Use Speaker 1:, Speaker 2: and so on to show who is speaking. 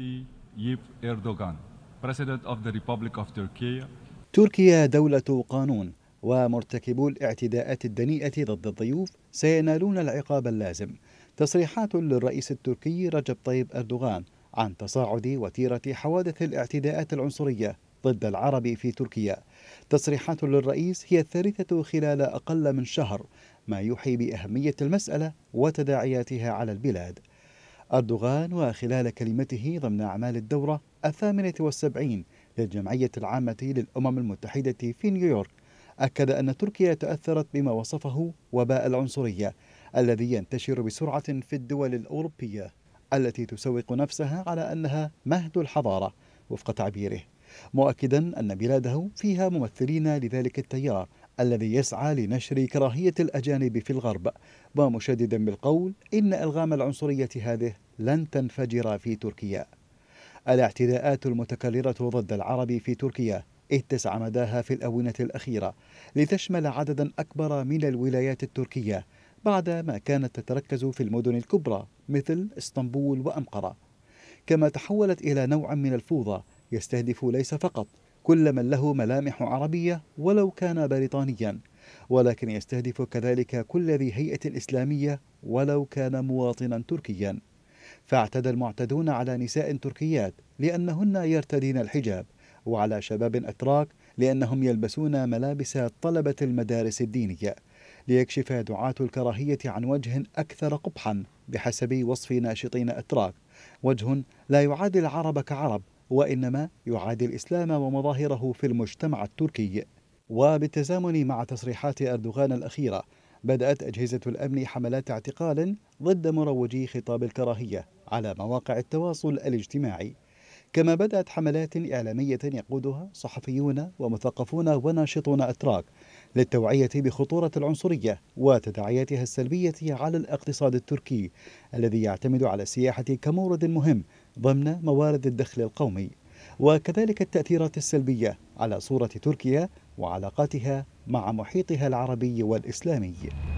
Speaker 1: Tayyip اردوغان President of the Republic of Turkey. تركيا دولة قانون ومرتكبو الاعتداءات الدنيئة ضد الضيوف سينالون العقاب اللازم. تصريحات للرئيس التركي رجب طيب أردوغان عن تصاعد وتيرة حوادث الاعتداءات العنصرية ضد العرب في تركيا. تصريحات للرئيس هي الثالثة خلال أقل من شهر، ما يوحي بأهمية المسألة وتداعياتها على البلاد. أردوغان وخلال كلمته ضمن أعمال الدورة الثامنة والسبعين للجمعية العامة للأمم المتحدة في نيويورك أكد أن تركيا تأثرت بما وصفه وباء العنصرية الذي ينتشر بسرعة في الدول الأوروبية التي تسوق نفسها على أنها مهد الحضارة وفق تعبيره مؤكدا أن بلاده فيها ممثلين لذلك التيار الذي يسعى لنشر كراهية الأجانب في الغرب ومشددا بالقول إن ألغام العنصرية هذه لن تنفجر في تركيا الاعتداءات المتكررة ضد العرب في تركيا اتسع مداها في الآونة الأخيرة لتشمل عددا أكبر من الولايات التركية بعد ما كانت تتركز في المدن الكبرى مثل اسطنبول وأنقرة كما تحولت إلى نوع من الفوضى يستهدف ليس فقط كل من له ملامح عربية ولو كان بريطانيا ولكن يستهدف كذلك كل ذي هيئة إسلامية ولو كان مواطنا تركيا فاعتدى المعتدون على نساء تركيات لأنهن يرتدين الحجاب وعلى شباب أتراك لأنهم يلبسون ملابس طلبة المدارس الدينية ليكشف دعاة الكراهية عن وجه أكثر قبحا بحسب وصف ناشطين أتراك وجه لا يعادي العرب كعرب وإنما يعادي الإسلام ومظاهره في المجتمع التركي وبالتزامن مع تصريحات أردوغان الأخيرة بدأت أجهزة الأمن حملات اعتقال ضد مروجي خطاب الكراهية على مواقع التواصل الاجتماعي كما بدأت حملات إعلامية يقودها صحفيون ومثقفون وناشطون أتراك للتوعية بخطورة العنصرية وتداعياتها السلبية على الاقتصاد التركي الذي يعتمد على السياحة كمورد مهم ضمن موارد الدخل القومي وكذلك التأثيرات السلبية على صورة تركيا وعلاقاتها مع محيطها العربي والإسلامي